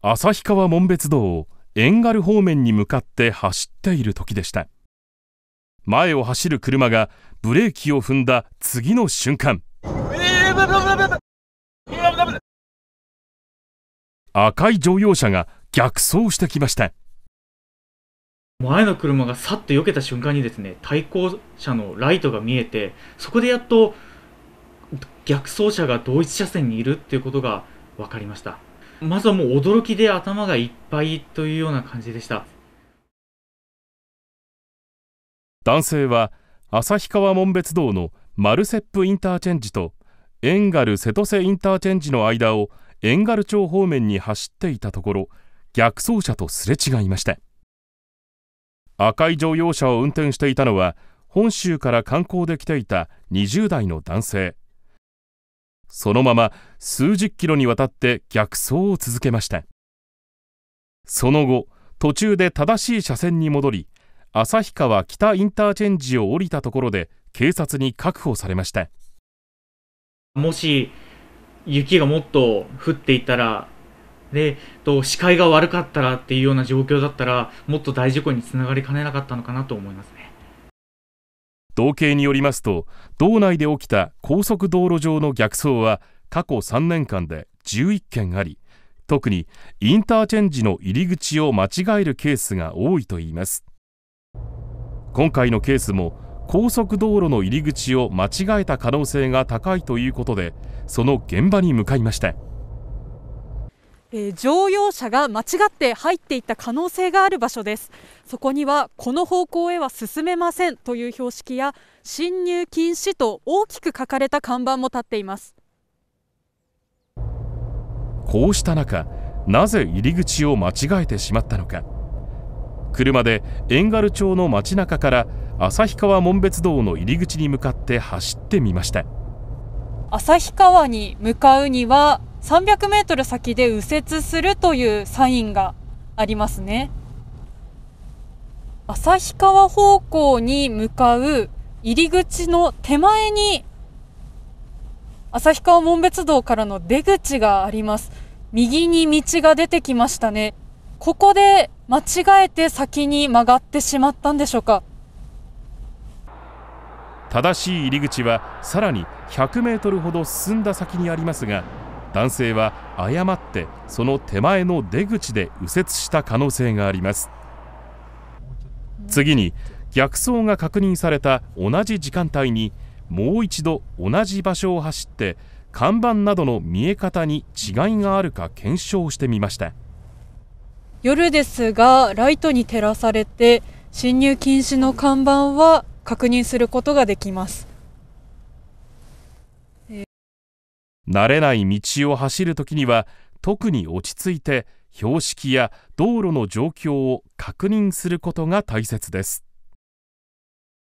旭川門別道を遠軽方面に向かって走っている時でした前を走る車がブレーキを踏んだ次の瞬間赤い乗用車が逆走してきました前の車がさっと避けた瞬間にですね対向車のライトが見えてそこでやっと逆走車が同一車線にいるっていうことが分かりましたまずはもう驚きで頭がいっぱいというような感じでした男性は旭川門別道のマルセップインターチェンジとエンガル瀬戸瀬インターチェンジの間をエンガル町方面に走っていたところ逆走車とすれ違いました赤い乗用車を運転していたのは本州から観光で来ていた20代の男性そのまま数十キロにわたって逆走を続けましたその後途中で正しい車線に戻り旭川北インターチェンジを降りたところで警察に確保されましたもし雪がもっと降っていたらでと視界が悪かったらっていうような状況だったらもっと大事故につながりかねなかったのかなと思いますね。統計によりますと道内で起きた高速道路上の逆走は過去3年間で11件あり特にインターチェンジの入り口を間違えるケースが多いといいます今回のケースも高速道路の入り口を間違えた可能性が高いということでその現場に向かいましたえー、乗用車が間違って入っていった可能性がある場所ですそこにはこの方向へは進めませんという標識や進入禁止と大きく書かれた看板も立っていますこうした中なぜ入り口を間違えてしまったのか車で遠軽町の街中から旭川紋別道の入り口に向かって走ってみました旭川に向かうには300メートル先で右折するというサインがありますね。旭川方向に向かう入り口の手前に旭川紋別道からの出口があります。右に道が出てきましたね。ここで間違えて先に曲がってしまったんでしょうか。正しい入り口はさらに100メートルほど進んだ先にありますが男性は誤ってその手前の出口で右折した可能性があります次に逆走が確認された同じ時間帯にもう一度同じ場所を走って看板などの見え方に違いがあるか検証してみました夜ですがライトに照らされて進入禁止の看板は確認することができます慣れない道を走るときには特に落ち着いて標識や道路の状況を確認することが大切です